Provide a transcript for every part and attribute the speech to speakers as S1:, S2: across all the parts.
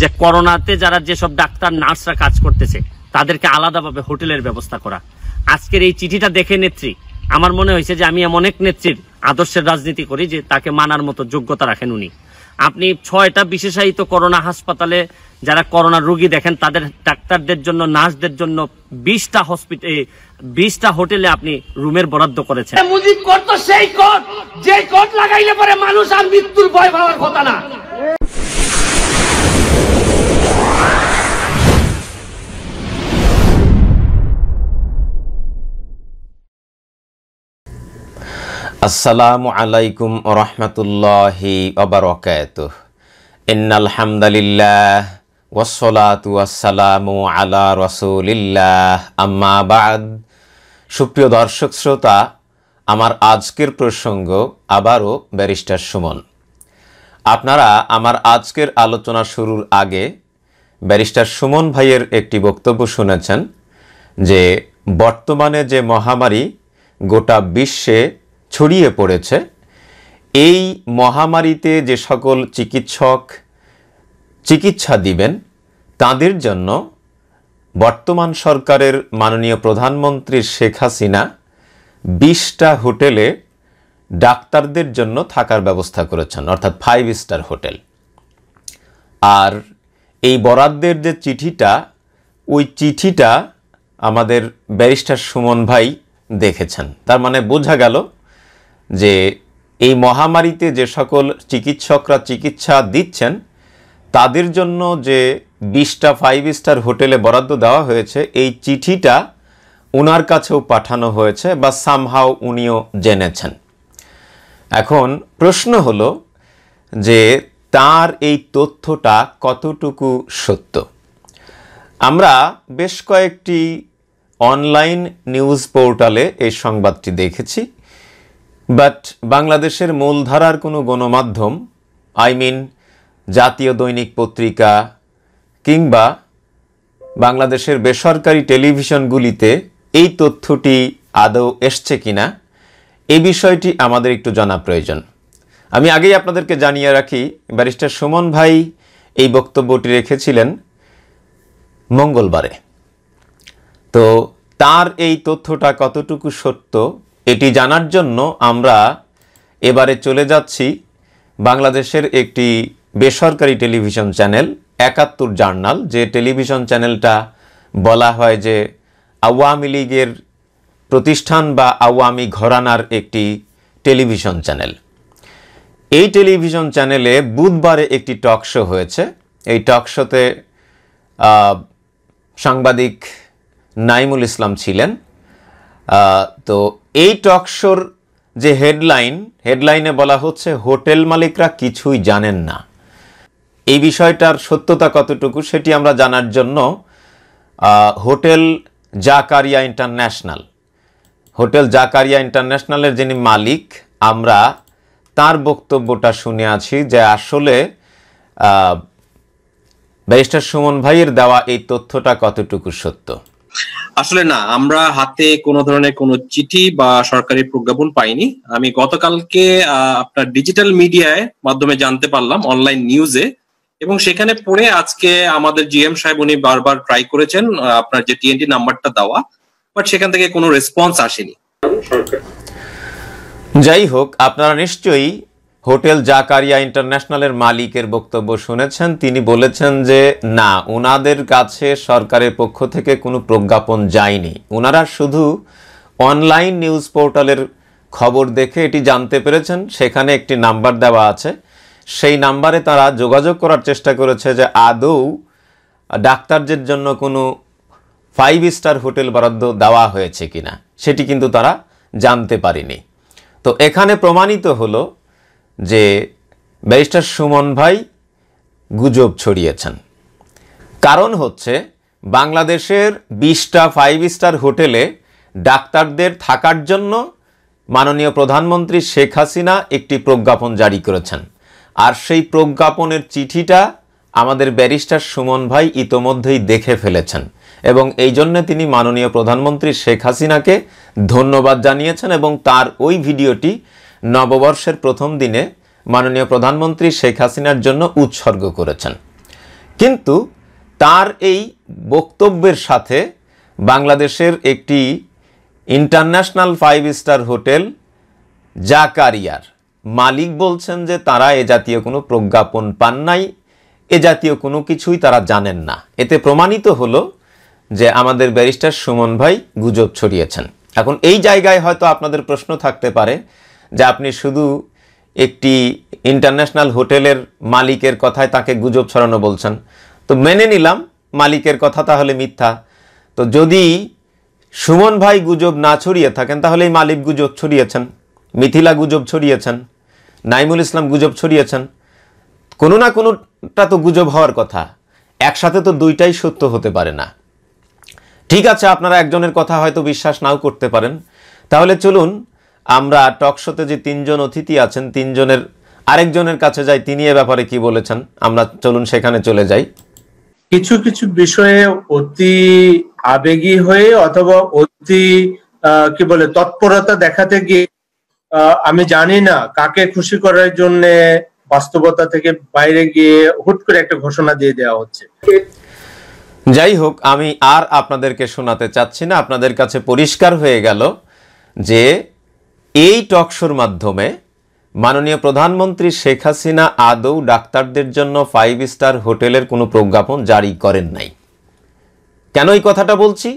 S1: যে করোনাতে যারা যেসব ডাক্তার নার্সরা কাজ করতেছে তাদেরকে আলাদাভাবে হোটেলের ব্যবস্থা করা আজকের এই চিঠিটা দেখে নেত্রী আমার মনে হয়েছে যে আমি এমন এক নেত্রীর আদর্শের রাজনীতি করি যে তাকে মানার মতো যোগ্যতা রাখেন উনি আপনি ছয়টা বিশেষায়িত করোনা হাসপাতালে যারা করোনা রোগী দেখেন তাদের ডাক্তারদের জন্য নার্সদের জন্য বিশটা হসপিটাল বিশটা হোটেলে আপনি রুমের বরাদ্দ করেছেন মুজিব কর তো সেই কট যে কট লাগাইলে পরে মানুষ আর মৃত্যুর ভয় পাওয়ার কথা না আসসালামু আলাইকুম রহমতুল্লাহি অবরকাত ইন্নাল হামদালিল্লাহ ওয়াসসালাতু ওয়াসসালামু আলা রাসূলিল্লাহ আম্মা বাদ সুপ্রিয় দর্শক শ্রোতা আমার আজকের প্রসঙ্গ আবারও ব্যারিস্টার সুমন আপনারা আমার আজকের আলোচনা শুরুর আগে ব্যারিস্টার সুমন ভাইয়ের একটি বক্তব্য শুনেছেন যে বর্তমানে যে মহামারী গোটা বিশ্বে ছড়িয়ে পড়েছে এই মহামারীতে যে সকল চিকিৎসক চিকিৎসা দিবেন তাদের জন্য বর্তমান সরকারের মাননীয় প্রধানমন্ত্রী শেখ হাসিনা বিশটা হোটেলে ডাক্তারদের জন্য থাকার ব্যবস্থা করেছেন অর্থাৎ ফাইভ স্টার হোটেল আর এই বরাদ্দের যে চিঠিটা ওই চিঠিটা আমাদের ব্যারিস্টার সুমন ভাই দেখেছেন তার মানে বোঝা গেল যে এই মহামারীতে যে সকল চিকিৎসকরা চিকিৎসা দিচ্ছেন তাদের জন্য যে বিশটা ফাইভ স্টার হোটেলে বরাদ্দ দেওয়া হয়েছে এই চিঠিটা উনার কাছেও পাঠানো হয়েছে বা সামহাও উনিও জেনেছেন এখন প্রশ্ন হলো যে তার এই তথ্যটা কতটুকু সত্য আমরা বেশ কয়েকটি অনলাইন নিউজ পোর্টালে এই সংবাদটি দেখেছি বাট বাংলাদেশের মূলধারার কোনো গণমাধ্যম আই মিন জাতীয় দৈনিক পত্রিকা কিংবা বাংলাদেশের বেসরকারি টেলিভিশনগুলিতে এই তথ্যটি আদৌ এসছে কিনা এ বিষয়টি আমাদের একটু জানা প্রয়োজন আমি আগেই আপনাদেরকে জানিয়ে রাখি ব্যারিস্টার সুমন ভাই এই বক্তব্যটি রেখেছিলেন মঙ্গলবারে তো তার এই তথ্যটা কতটুকু সত্য এটি জানার জন্য আমরা এবারে চলে যাচ্ছি বাংলাদেশের একটি বেসরকারি টেলিভিশন চ্যানেল একাত্তর জার্নাল যে টেলিভিশন চ্যানেলটা বলা হয় যে আওয়ামী লীগের প্রতিষ্ঠান বা আওয়ামী ঘরানার একটি টেলিভিশন চ্যানেল এই টেলিভিশন চ্যানেলে বুধবারে একটি টক শো হয়েছে এই টক শোতে সাংবাদিক নাইমুল ইসলাম ছিলেন তো এই টকশোর যে হেডলাইন হেডলাইনে বলা হচ্ছে হোটেল মালিকরা কিছুই জানেন না এই বিষয়টার সত্যতা কতটুকু সেটি আমরা জানার জন্য hotel Zakaria international hotel Zakaria ইন্টারন্যাশনালের যিনি মালিক আমরা তার বক্তব্যটা শুনে আছি যে আসলে ব্যারিস্টার সুমন ভাইয়ের দেওয়া এই তথ্যটা কতটুকু সত্য আসলে না আমরা হাতে কোনো ধরনের কোনো চিঠি বা সরকারি প্রজ্ঞাপন পাইনি আমি গতকালকে আপনার ডিজিটাল মিডিয়ায় মাধ্যমে জানতে পারলাম অনলাইন নিউজে এবং সেখানে পড়ে আজকে আমাদের জিএম সাহেব উনি বারবার ট্রাই করেছেন আপনার যে টিএনটি নাম্বারটা দেওয়া বাট সেখান থেকে কোনো রেসপন্স আসেনি যাই হোক আপনারা নিশ্চয়ই হোটেল জাকারিয়া ইন্টারন্যাশনালের মালিকের বক্তব্য শুনেছেন তিনি বলেছেন যে না ওনাদের কাছে সরকারের পক্ষ থেকে কোনো প্রজ্ঞাপন যায়নি ওনারা শুধু অনলাইন নিউজ পোর্টালের খবর দেখে এটি জানতে পেরেছেন সেখানে একটি নাম্বার দেওয়া আছে সেই নাম্বারে তারা যোগাযোগ করার চেষ্টা করেছে যে আদৌ ডাক্তারদের জন্য কোনো ফাইভ স্টার হোটেল বরাদ্দ দেওয়া হয়েছে কিনা সেটি কিন্তু তারা জানতে পারেনি তো এখানে প্রমাণিত হলো যে ব্যারিস্টার সুমন ভাই গুজব ছড়িয়েছেন কারণ হচ্ছে বাংলাদেশের বিশটা ফাইভ স্টার হোটেলে ডাক্তারদের থাকার জন্য মাননীয় প্রধানমন্ত্রী শেখ হাসিনা একটি প্রজ্ঞাপন জারি করেছেন আর সেই প্রজ্ঞাপনের চিঠিটা আমাদের ব্যারিস্টার সুমন ভাই ইতোমধ্যেই দেখে ফেলেছেন এবং এই জন্যে তিনি মাননীয় প্রধানমন্ত্রী শেখ হাসিনাকে ধন্যবাদ জানিয়েছেন এবং তার ওই ভিডিওটি নববর্ষের প্রথম দিনে মাননীয় প্রধানমন্ত্রী শেখ হাসিনার জন্য উৎসর্গ করেছেন কিন্তু তার এই বক্তব্যের সাথে বাংলাদেশের একটি ইন্টারন্যাশনাল ফাইভ স্টার হোটেল জাকারিয়ার মালিক বলছেন যে তারা এ জাতীয় কোনো প্রজ্ঞাপন পান নাই এ জাতীয় কোনো কিছুই তারা জানেন না এতে প্রমাণিত হলো যে আমাদের ব্যারিস্টার সুমন ভাই গুজব ছড়িয়েছেন এখন এই জায়গায় হয়তো আপনাদের প্রশ্ন থাকতে পারে যে আপনি শুধু একটি ইন্টারন্যাশনাল হোটেলের মালিকের কথায় তাকে গুজব ছড়ানো বলছেন তো মেনে নিলাম মালিকের কথা তাহলে মিথ্যা তো যদি সুমন ভাই গুজব না ছড়িয়ে থাকেন তাহলে এই মালিক গুজব ছড়িয়েছেন মিথিলা গুজব ছড়িয়েছেন নাইমুল ইসলাম গুজব ছড়িয়েছেন কোনো না কোনোটা তো গুজব হওয়ার কথা একসাথে তো দুইটাই সত্য হতে পারে না ঠিক আছে আপনারা একজনের কথা হয়তো বিশ্বাস নাও করতে পারেন তাহলে চলুন আমরা টকশোতে যে তিনজন অতিথি আছেন তিনজনের আরেকজনের কাছে যাই তিনি এ ব্যাপারে কি বলেছেন আমরা চলুন সেখানে চলে যাই কিছু কিছু বিষয়ে অতি আবেগী হয়ে অথবা অতি কি বলে তৎপরতা দেখাতে গিয়ে আমি জানি না কাকে খুশি করার জন্য বাস্তবতা থেকে বাইরে গিয়ে হুট করে একটা ঘোষণা দিয়ে দেওয়া হচ্ছে যাই হোক আমি আর আপনাদেরকে শোনাতে চাচ্ছি না আপনাদের কাছে পরিষ্কার হয়ে গেল যে এই টকশোর মাধ্যমে মাননীয় প্রধানমন্ত্রী শেখ হাসিনা আদৌ ডাক্তারদের জন্য ফাইভ স্টার হোটেলের কোনো প্রজ্ঞাপন জারি করেন নাই কেন এই কথাটা বলছি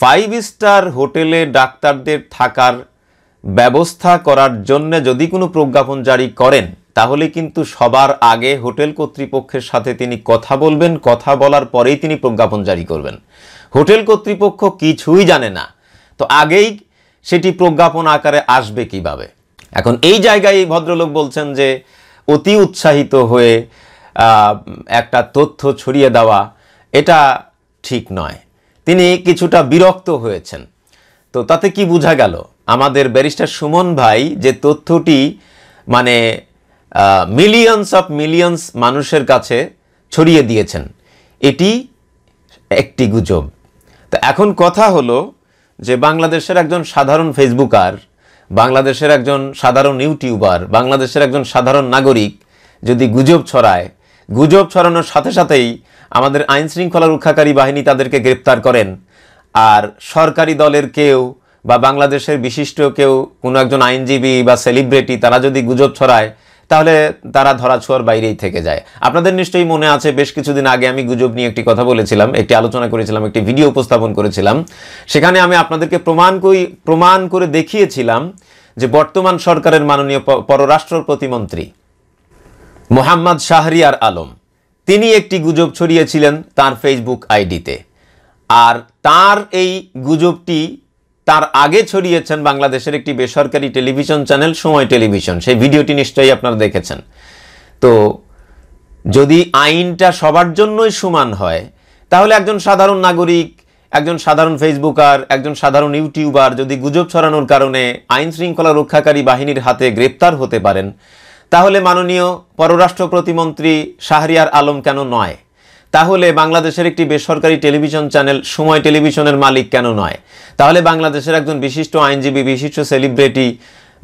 S1: ফাইভ স্টার হোটেলে ডাক্তারদের থাকার ব্যবস্থা করার জন্য যদি কোনো প্রজ্ঞাপন জারি করেন তাহলে কিন্তু সবার আগে হোটেল কর্তৃপক্ষের সাথে তিনি কথা বলবেন কথা বলার পরেই তিনি প্রজ্ঞাপন জারি করবেন হোটেল কর্তৃপক্ষ কিছুই জানে না তো আগেই সেটি প্রজ্ঞাপন আকারে আসবে কিভাবে এখন এই জায়গায় ভদ্রলোক বলছেন যে অতি উৎসাহিত হয়ে একটা তথ্য ছড়িয়ে দেওয়া এটা ঠিক নয় তিনি কিছুটা বিরক্ত হয়েছেন তো তাতে কি বোঝা গেল আমাদের ব্যারিস্টার সুমন ভাই যে তথ্যটি মানে মিলিয়ন্স অফ মিলিয়ন্স মানুষের কাছে ছড়িয়ে দিয়েছেন এটি একটি গুজব তো এখন কথা হলো যে বাংলাদেশের একজন সাধারণ ফেসবুকার বাংলাদেশের একজন সাধারণ ইউটিউবার বাংলাদেশের একজন সাধারণ নাগরিক যদি গুজব ছড়ায় গুজব ছড়ানোর সাথে সাথেই আমাদের আইন শৃঙ্খলা রক্ষাকারী বাহিনী তাদেরকে গ্রেপ্তার করেন আর সরকারি দলের কেউ বা বাংলাদেশের বিশিষ্ট কেউ কোনো একজন আইনজীবী বা সেলিব্রিটি তারা যদি গুজব ছড়ায় তাহলে তারা ছোঁয়ার বাইরেই থেকে যায় আপনাদের নিশ্চয়ই মনে আছে বেশ কিছুদিন আগে আমি গুজব নিয়ে একটি কথা বলেছিলাম একটি আলোচনা করেছিলাম একটি ভিডিও উপস্থাপন করেছিলাম সেখানে আমি আপনাদেরকে প্রমাণ করি প্রমাণ করে দেখিয়েছিলাম যে বর্তমান সরকারের মাননীয় পররাষ্ট্র প্রতিমন্ত্রী মোহাম্মদ শাহরিয়ার আলম তিনি একটি গুজব ছড়িয়েছিলেন তার ফেসবুক আইডিতে আর তার এই গুজবটি তার আগে ছড়িয়েছেন বাংলাদেশের একটি বেসরকারি টেলিভিশন চ্যানেল সময় টেলিভিশন সেই ভিডিওটি নিশ্চয়ই আপনারা দেখেছেন তো যদি আইনটা সবার জন্যই সমান হয় তাহলে একজন সাধারণ নাগরিক একজন সাধারণ ফেসবুকার একজন সাধারণ ইউটিউবার যদি গুজব ছড়ানোর কারণে আইন শৃঙ্খলা রক্ষাকারী বাহিনীর হাতে গ্রেপ্তার হতে পারেন তাহলে মাননীয় পররাষ্ট্র প্রতিমন্ত্রী শাহরিয়ার আলম কেন নয় তাহলে বাংলাদেশের একটি বেসরকারি টেলিভিশন চ্যানেল সময় টেলিভিশনের মালিক কেন নয় তাহলে বাংলাদেশের একজন বিশিষ্ট আইনজীবী বিশিষ্ট সেলিব্রিটি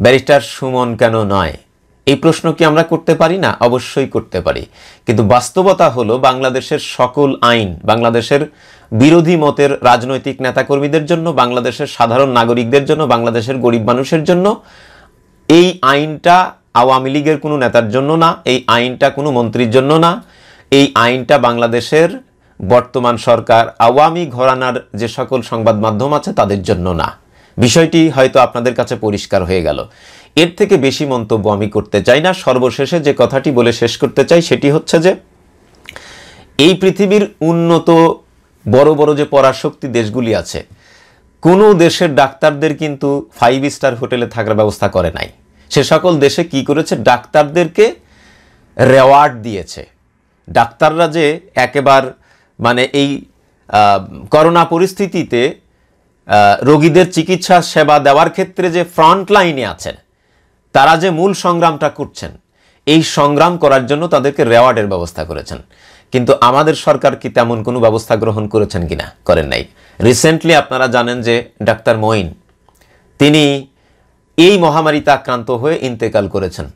S1: ব্যারিস্টার সুমন কেন নয় এই প্রশ্ন কি আমরা করতে পারি না অবশ্যই করতে পারি কিন্তু বাস্তবতা হলো বাংলাদেশের সকল আইন বাংলাদেশের বিরোধী মতের রাজনৈতিক নেতাকর্মীদের জন্য বাংলাদেশের সাধারণ নাগরিকদের জন্য বাংলাদেশের গরিব মানুষের জন্য এই আইনটা আওয়ামী লীগের কোনো নেতার জন্য না এই আইনটা কোনো মন্ত্রীর জন্য না এই আইনটা বাংলাদেশের বর্তমান সরকার আওয়ামী ঘরানার যে সকল সংবাদ মাধ্যম আছে তাদের জন্য না বিষয়টি হয়তো আপনাদের কাছে পরিষ্কার হয়ে গেল এর থেকে বেশি মন্তব্য আমি করতে চাই না সর্বশেষে যে কথাটি বলে শেষ করতে চাই সেটি হচ্ছে যে এই পৃথিবীর উন্নত বড় বড় যে পরাশক্তি দেশগুলি আছে কোনো দেশের ডাক্তারদের কিন্তু ফাইভ স্টার হোটেলে থাকার ব্যবস্থা করে নাই সে সকল দেশে কি করেছে ডাক্তারদেরকে রেওয়ার্ড দিয়েছে ডাক্তাররা যে একেবার মানে এই করোনা পরিস্থিতিতে রোগীদের চিকিৎসা সেবা দেওয়ার ক্ষেত্রে যে ফ্রন্ট লাইনে আছেন তারা যে মূল সংগ্রামটা করছেন এই সংগ্রাম করার জন্য তাদেরকে রেওয়ার্ডের ব্যবস্থা করেছেন কিন্তু আমাদের সরকার কি তেমন কোনো ব্যবস্থা গ্রহণ করেছেন কিনা করেন নাই রিসেন্টলি আপনারা জানেন যে ডাক্তার মঈন তিনি এই মহামারীতে আক্রান্ত হয়ে ইন্তেকাল করেছেন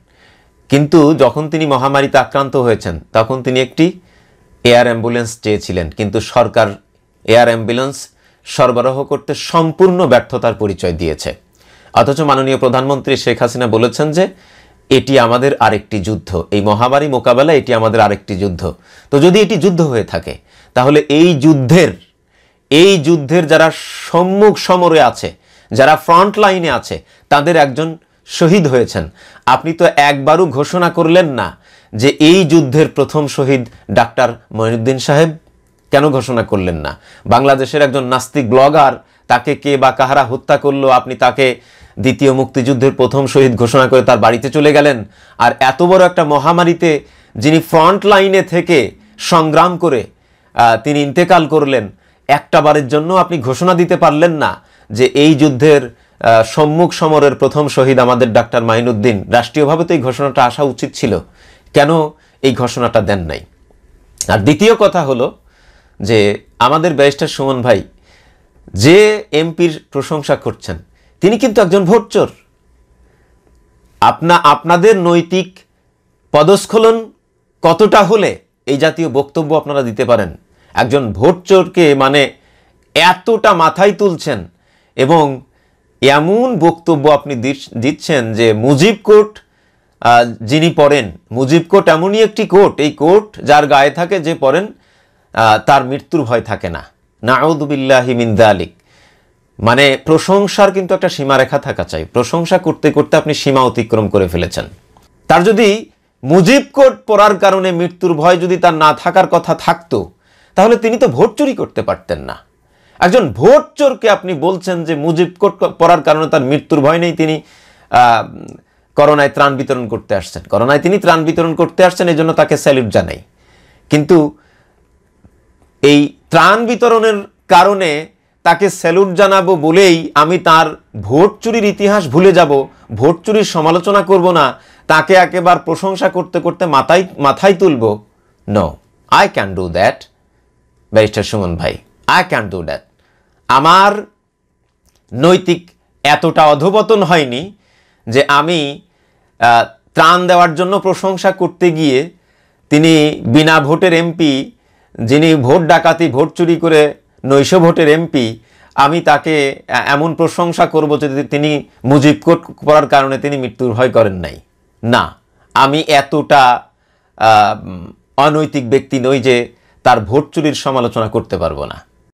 S1: কিন্তু যখন তিনি মহামারীতে আক্রান্ত হয়েছেন তখন তিনি একটি এয়ার অ্যাম্বুলেন্স চেয়েছিলেন কিন্তু সরকার এয়ার অ্যাম্বুলেন্স সরবরাহ করতে সম্পূর্ণ ব্যর্থতার পরিচয় দিয়েছে অথচ মাননীয় প্রধানমন্ত্রী শেখ হাসিনা বলেছেন যে এটি আমাদের আরেকটি যুদ্ধ এই মহামারী মোকাবেলা এটি আমাদের আরেকটি যুদ্ধ তো যদি এটি যুদ্ধ হয়ে থাকে তাহলে এই যুদ্ধের এই যুদ্ধের যারা সম্মুখ সমরে আছে যারা ফ্রন্ট লাইনে আছে তাদের একজন শহীদ হয়েছেন আপনি তো একবারও ঘোষণা করলেন না যে এই যুদ্ধের প্রথম শহীদ ডাক্তার মহিনুদ্দিন সাহেব কেন ঘোষণা করলেন না বাংলাদেশের একজন নাস্তিক ব্লগার তাকে কে বা কাহারা হত্যা করলো আপনি তাকে দ্বিতীয় মুক্তিযুদ্ধের প্রথম শহীদ ঘোষণা করে তার বাড়িতে চলে গেলেন আর এত বড় একটা মহামারীতে যিনি ফ্রন্ট লাইনে থেকে সংগ্রাম করে তিনি ইন্তেকাল করলেন একটা বারের জন্য আপনি ঘোষণা দিতে পারলেন না যে এই যুদ্ধের সম্মুখ সমরের প্রথম শহীদ আমাদের ডাক্তার মাইনুদ্দিন রাষ্ট্রীয়ভাবে তো এই ঘোষণাটা আসা উচিত ছিল কেন এই ঘোষণাটা দেন নাই আর দ্বিতীয় কথা হলো যে আমাদের ব্যারিস্টার সুমন ভাই যে এমপির প্রশংসা করছেন তিনি কিন্তু একজন ভোটচোর আপনা আপনাদের নৈতিক পদস্খলন কতটা হলে এই জাতীয় বক্তব্য আপনারা দিতে পারেন একজন ভোটচোরকে মানে এতটা মাথায় তুলছেন এবং এমন বক্তব্য আপনি দিচ্ছেন যে মুজিব কোর্ট যিনি পড়েন মুজিব কোট এমনই একটি কোর্ট এই কোর্ট যার গায়ে থাকে যে পড়েন তার মৃত্যুর ভয় থাকে না নাউদুবিল্লাহি মিন্দা আলিক মানে প্রশংসার কিন্তু একটা সীমারেখা থাকা চাই প্রশংসা করতে করতে আপনি সীমা অতিক্রম করে ফেলেছেন তার যদি মুজিব কোট পড়ার কারণে মৃত্যুর ভয় যদি তার না থাকার কথা থাকতো তাহলে তিনি তো ভোট চুরি করতে পারতেন না একজন ভোট চোরকে আপনি বলছেন যে মুজিব কোট পড়ার কারণে তার মৃত্যুর ভয় নেই তিনি করোনায় ত্রাণ বিতরণ করতে আসছেন করোনায় তিনি ত্রাণ বিতরণ করতে আসছেন এই জন্য তাকে স্যালিউট জানাই কিন্তু এই ত্রাণ বিতরণের কারণে তাকে স্যালুট জানাবো বলেই আমি তার ভোট চুরির ইতিহাস ভুলে যাব ভোট চুরির সমালোচনা করব না তাকে একেবার প্রশংসা করতে করতে মাথায় মাথায় তুলব no I can do that barrister Sumon ভাই আই ক্যান ডু দ্যাট আমার নৈতিক এতটা অধপতন হয়নি যে আমি ত্রাণ দেওয়ার জন্য প্রশংসা করতে গিয়ে তিনি বিনা ভোটের এমপি যিনি ভোট ডাকাতি ভোট চুরি করে নৈশ ভোটের এমপি আমি তাকে এমন প্রশংসা করব যে তিনি মুজিব করার কারণে তিনি মৃত্যুর ভয় করেন নাই না আমি এতটা অনৈতিক ব্যক্তি নই যে তার ভোট চুরির সমালোচনা করতে পারবো না